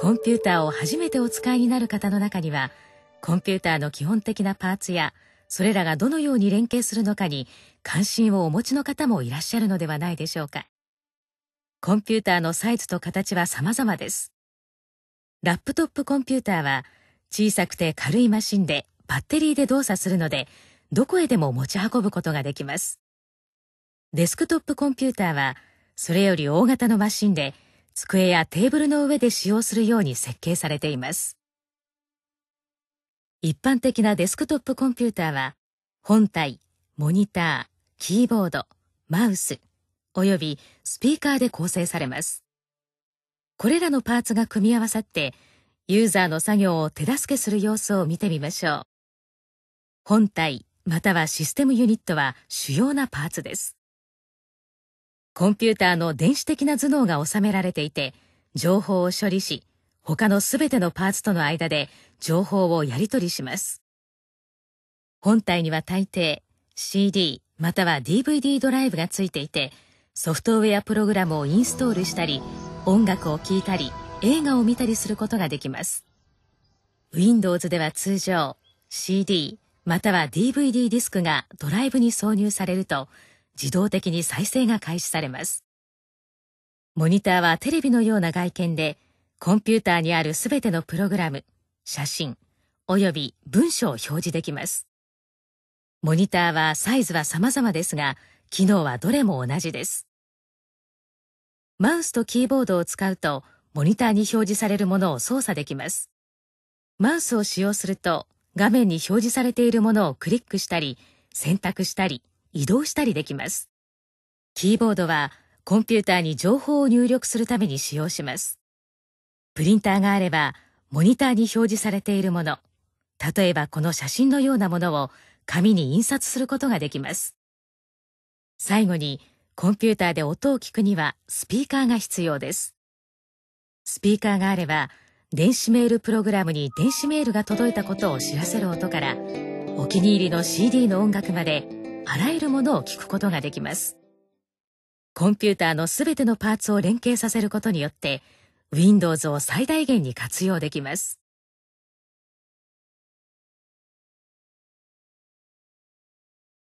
コンピューターを初めてお使いになる方の中には、コンピューターの基本的なパーツや、それらがどのように連携するのかに関心をお持ちの方もいらっしゃるのではないでしょうか。コンピューターのサイズと形は様々です。ラップトップコンピューターは小さくて軽いマシンでバッテリーで動作するので、どこへでも持ち運ぶことができます。デスクトップコンピューターはそれより大型のマシンで机やテーブルの上で使用するように設計されています。一般的なデスクトップコンピューターは、本体、モニター、キーボード、マウス、およびスピーカーで構成されます。これらのパーツが組み合わさって、ユーザーの作業を手助けする様子を見てみましょう。本体、またはシステムユニットは主要なパーツです。コンピューターの電子的な頭脳が収められていて、情報を処理し、他のすべてのパーツとの間で情報をやり取りします。本体には大抵 CD または DVD ドライブがついていて、ソフトウェアプログラムをインストールしたり、音楽を聴いたり、映画を見たりすることができます。Windows では通常 CD または DVD ディスクがドライブに挿入されると、自動的に再生が開始されます。モニターはテレビのような外見で、コンピューターにあるすべてのプログラム、写真、および文章を表示できます。モニターはサイズは様々ですが、機能はどれも同じです。マウスとキーボードを使うと、モニターに表示されるものを操作できます。マウスを使用すると、画面に表示されているものをクリックしたり、選択したり、移動したりできます。キーボードはコンピューターに情報を入力するために使用します。プリンターがあればモニターに表示されているもの、例えばこの写真のようなものを紙に印刷することができます。最後にコンピューターで音を聞くにはスピーカーが必要です。スピーカーがあれば電子メールプログラムに電子メールが届いたことを知らせる音からお気に入りの CD の音楽まであらゆるものを聞くことができます。コンピューターのすべてのパーツを連携させることによって、Windows を最大限に活用できます。